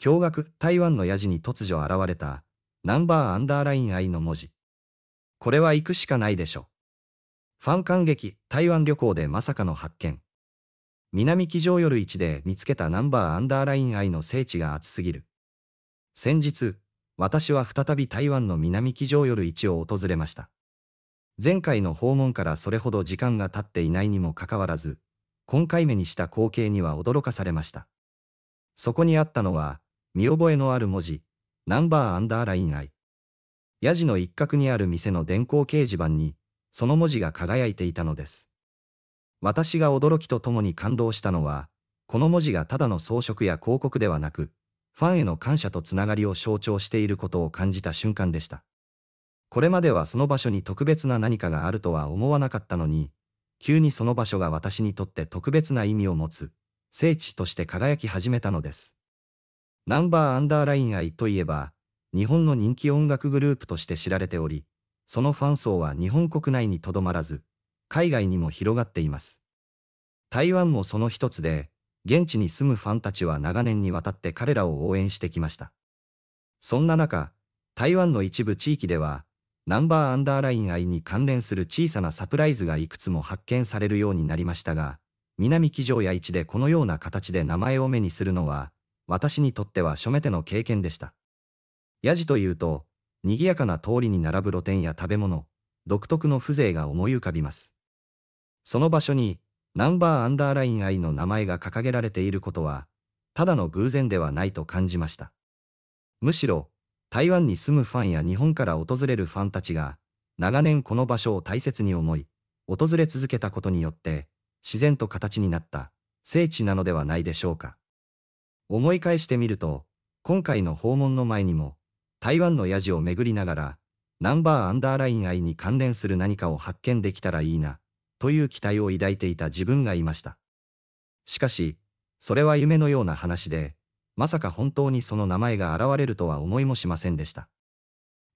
驚愕台湾のやじに突如現れた、ナンバーアンダーライン愛の文字。これは行くしかないでしょ。ファン感激、台湾旅行でまさかの発見。南騎乗夜市で見つけたナンバーアンダーライン愛の聖地が熱すぎる。先日、私は再び台湾の南騎乗夜市を訪れました。前回の訪問からそれほど時間が経っていないにもかかわらず、今回目にした光景には驚かされました。そこにあったのは、見覚えのある文字、ナンバーアンダーライン I。ヤジの一角にある店の電光掲示板に、その文字が輝いていたのです。私が驚きとともに感動したのは、この文字がただの装飾や広告ではなく、ファンへの感謝とつながりを象徴していることを感じた瞬間でした。これまではその場所に特別な何かがあるとは思わなかったのに、急にその場所が私にとって特別な意味を持つ、聖地として輝き始めたのです。ナンバーアンダーライン愛といえば、日本の人気音楽グループとして知られており、そのファン層は日本国内にとどまらず、海外にも広がっています。台湾もその一つで、現地に住むファンたちは長年にわたって彼らを応援してきました。そんな中、台湾の一部地域では、ナンバーアンダーライン愛に関連する小さなサプライズがいくつも発見されるようになりましたが、南騎乗や市でこのような形で名前を目にするのは、私にとっては初めての経験でした。ヤジというと、賑やかな通りに並ぶ露店や食べ物、独特の風情が思い浮かびます。その場所に、ナンバーアンダーライン愛の名前が掲げられていることは、ただの偶然ではないと感じました。むしろ、台湾に住むファンや日本から訪れるファンたちが、長年この場所を大切に思い、訪れ続けたことによって、自然と形になった聖地なのではないでしょうか。思い返してみると、今回の訪問の前にも、台湾のヤジを巡りながら、ナンバーアンダーライン愛に関連する何かを発見できたらいいな、という期待を抱いていた自分がいました。しかし、それは夢のような話で、まさか本当にその名前が現れるとは思いもしませんでした。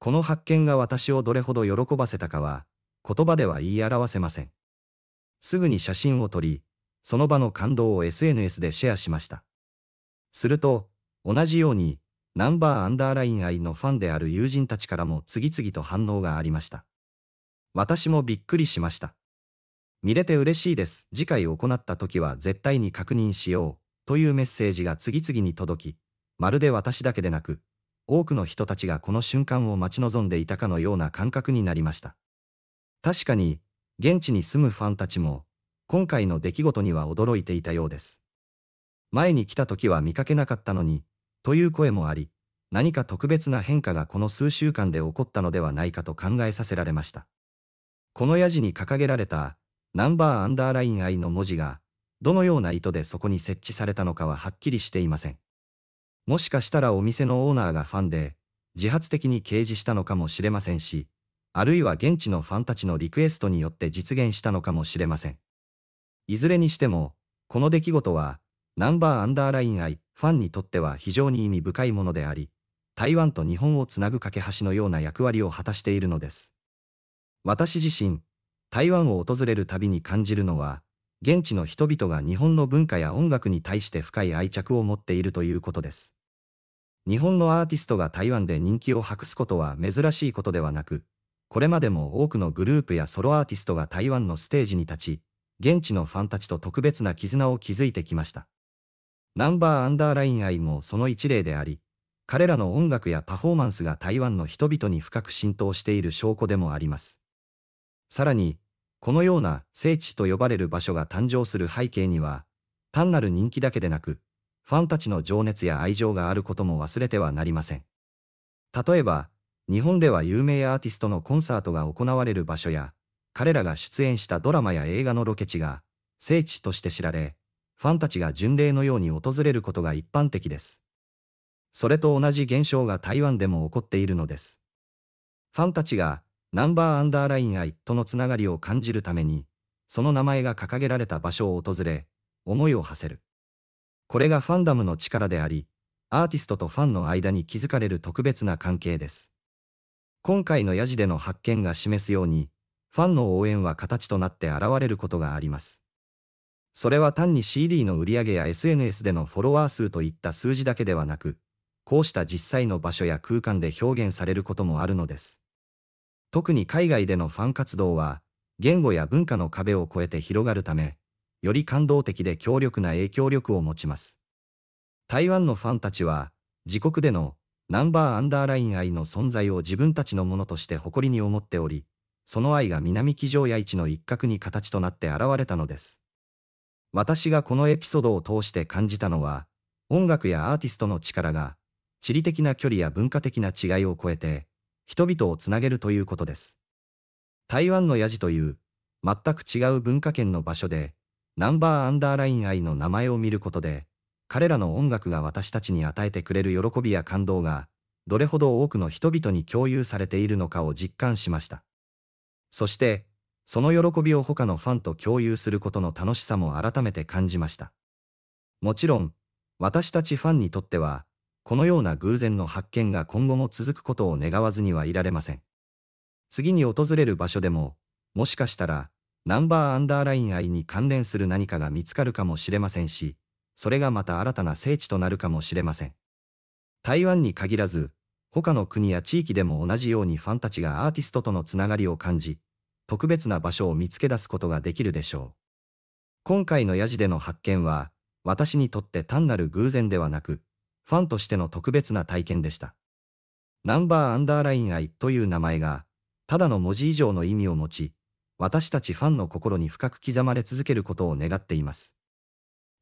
この発見が私をどれほど喜ばせたかは、言葉では言い表せません。すぐに写真を撮り、その場の感動を SNS でシェアしました。すると、同じように、ナンバーアンダーライン愛のファンである友人たちからも次々と反応がありました。私もびっくりしました。見れて嬉しいです。次回行った時は絶対に確認しよう。というメッセージが次々に届き、まるで私だけでなく、多くの人たちがこの瞬間を待ち望んでいたかのような感覚になりました。確かに、現地に住むファンたちも、今回の出来事には驚いていたようです。前に来た時は見かけなかったのに、という声もあり、何か特別な変化がこの数週間で起こったのではないかと考えさせられました。このやじに掲げられた、ナンバーアンダーライン I の文字が、どのような意図でそこに設置されたのかははっきりしていません。もしかしたらお店のオーナーがファンで、自発的に掲示したのかもしれませんし、あるいは現地のファンたちのリクエストによって実現したのかもしれません。いずれにしても、この出来事は、ナンバーアンダーライン愛、ファンにとっては非常に意味深いものであり、台湾と日本をつなぐ架け橋のような役割を果たしているのです。私自身、台湾を訪れるたびに感じるのは、現地の人々が日本の文化や音楽に対して深い愛着を持っているということです。日本のアーティストが台湾で人気を博すことは珍しいことではなく、これまでも多くのグループやソロアーティストが台湾のステージに立ち、現地のファンたちと特別な絆を築いてきました。ナンバーアンダーライン愛もその一例であり、彼らの音楽やパフォーマンスが台湾の人々に深く浸透している証拠でもあります。さらに、このような聖地と呼ばれる場所が誕生する背景には、単なる人気だけでなく、ファンたちの情熱や愛情があることも忘れてはなりません。例えば、日本では有名アーティストのコンサートが行われる場所や、彼らが出演したドラマや映画のロケ地が、聖地として知られ、ファンたちが巡礼のように訪れることが一般的です。それと同じ現象が台湾でも起こっているのです。ファンたちが、ナンバーアンダーライン愛とのつながりを感じるために、その名前が掲げられた場所を訪れ、思いを馳せる。これがファンダムの力であり、アーティストとファンの間に築かれる特別な関係です。今回のヤジでの発見が示すように、ファンの応援は形となって現れることがあります。それは単に CD の売り上げや SNS でのフォロワー数といった数字だけではなく、こうした実際の場所や空間で表現されることもあるのです。特に海外でのファン活動は、言語や文化の壁を越えて広がるため、より感動的で強力な影響力を持ちます。台湾のファンたちは、自国でのナンバーアンダーライン愛の存在を自分たちのものとして誇りに思っており、その愛が南気城や市の一角に形となって現れたのです。私がこのエピソードを通して感じたのは、音楽やアーティストの力が、地理的な距離や文化的な違いを超えて、人々をつなげるということです。台湾のヤジという、全く違う文化圏の場所で、ナンバーアンダーライン愛の名前を見ることで、彼らの音楽が私たちに与えてくれる喜びや感動が、どれほど多くの人々に共有されているのかを実感しました。そして、その喜びを他のファンと共有することの楽しさも改めて感じました。もちろん、私たちファンにとっては、このような偶然の発見が今後も続くことを願わずにはいられません。次に訪れる場所でも、もしかしたら、ナンバーアンダーライン愛に関連する何かが見つかるかもしれませんし、それがまた新たな聖地となるかもしれません。台湾に限らず、他の国や地域でも同じようにファンたちがアーティストとのつながりを感じ、特別な場所を見つけ出すことができるでしょう。今回のヤジでの発見は、私にとって単なる偶然ではなく、ファンとしての特別な体験でした。ナンバーアンダーライン愛という名前が、ただの文字以上の意味を持ち、私たちファンの心に深く刻まれ続けることを願っています。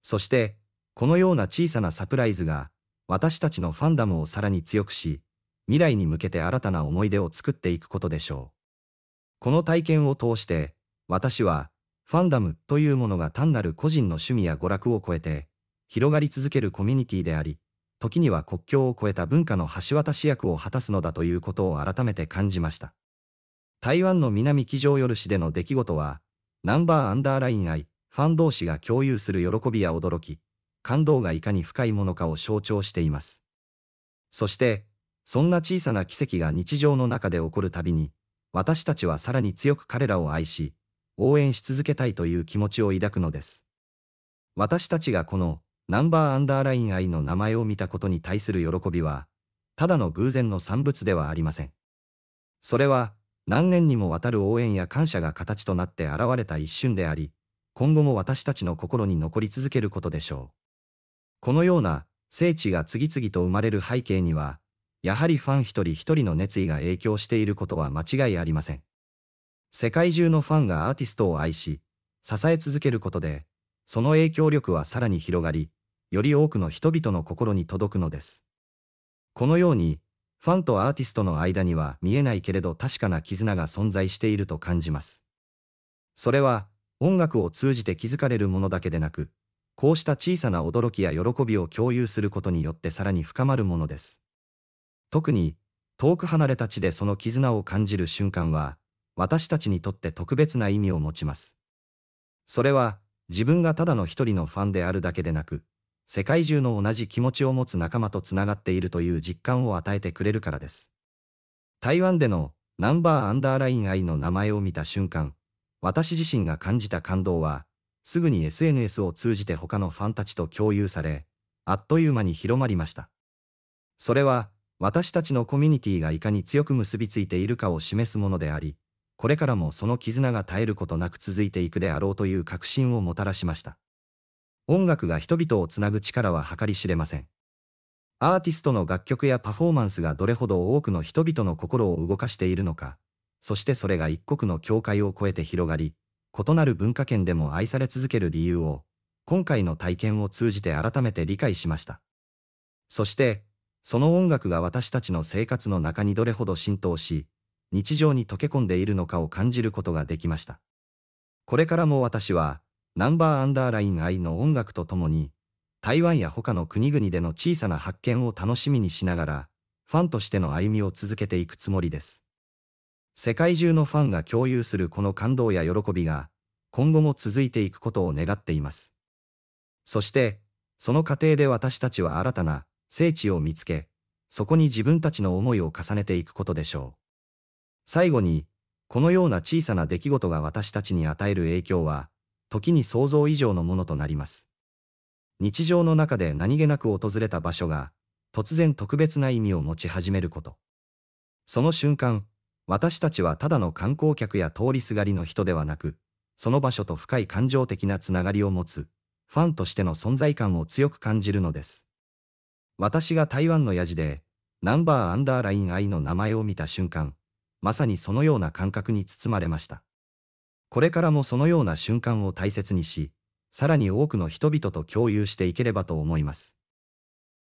そして、このような小さなサプライズが、私たちのファンダムをさらに強くし、未来に向けて新たな思い出を作っていくことでしょう。この体験を通して、私は、ファンダムというものが単なる個人の趣味や娯楽を超えて、広がり続けるコミュニティであり、時には国境を越えた文化の橋渡し役を果たすのだということを改めて感じました。台湾の南機上夜市での出来事は、ナンバーアンダーライン愛、ファン同士が共有する喜びや驚き、感動がいかに深いものかを象徴しています。そして、そんな小さな奇跡が日常の中で起こるたびに、私たちはさらに強く彼らを愛し、応援し続けたいという気持ちを抱くのです。私たちがこのナンバーアンダーライン愛の名前を見たことに対する喜びは、ただの偶然の産物ではありません。それは、何年にもわたる応援や感謝が形となって現れた一瞬であり、今後も私たちの心に残り続けることでしょう。このような、聖地が次々と生まれる背景には、やはりファン一人一人の熱意が影響していることは間違いありません。世界中のファンがアーティストを愛し、支え続けることで、その影響力はさらに広がり、より多くの人々の心に届くのです。このように、ファンとアーティストの間には見えないけれど確かな絆が存在していると感じます。それは、音楽を通じて気づかれるものだけでなく、こうした小さな驚きや喜びを共有することによってさらに深まるものです。特に、遠く離れた地でその絆を感じる瞬間は、私たちにとって特別な意味を持ちます。それは、自分がただの一人のファンであるだけでなく、世界中の同じ気持ちを持つ仲間とつながっているという実感を与えてくれるからです。台湾でのナンバーアンダーライン愛の名前を見た瞬間、私自身が感じた感動は、すぐに SNS を通じて他のファンたちと共有され、あっという間に広まりました。それは、私たちのコミュニティがいかに強く結びついているかを示すものであり、これからもその絆が絶えることなく続いていくであろうという確信をもたらしました。音楽が人々をつなぐ力は計り知れません。アーティストの楽曲やパフォーマンスがどれほど多くの人々の心を動かしているのか、そしてそれが一国の境界を越えて広がり、異なる文化圏でも愛され続ける理由を、今回の体験を通じて改めて理解しました。そして、その音楽が私たちの生活の中にどれほど浸透し、日常に溶け込んでいるのかを感じることができました。これからも私は、ナンバーアンダーライン愛の音楽とともに、台湾や他の国々での小さな発見を楽しみにしながら、ファンとしての歩みを続けていくつもりです。世界中のファンが共有するこの感動や喜びが、今後も続いていくことを願っています。そして、その過程で私たちは新たな、聖地を見つけ、そこに自分たちの思いを重ねていくことでしょう。最後に、このような小さな出来事が私たちに与える影響は、時に想像以上のものとなります。日常の中で何気なく訪れた場所が、突然特別な意味を持ち始めること。その瞬間、私たちはただの観光客や通りすがりの人ではなく、その場所と深い感情的なつながりを持つ、ファンとしての存在感を強く感じるのです。私が台湾のヤジで、ナンバーアンダーライン I の名前を見た瞬間、まさにそのような感覚に包まれました。これからもそのような瞬間を大切にし、さらに多くの人々と共有していければと思います。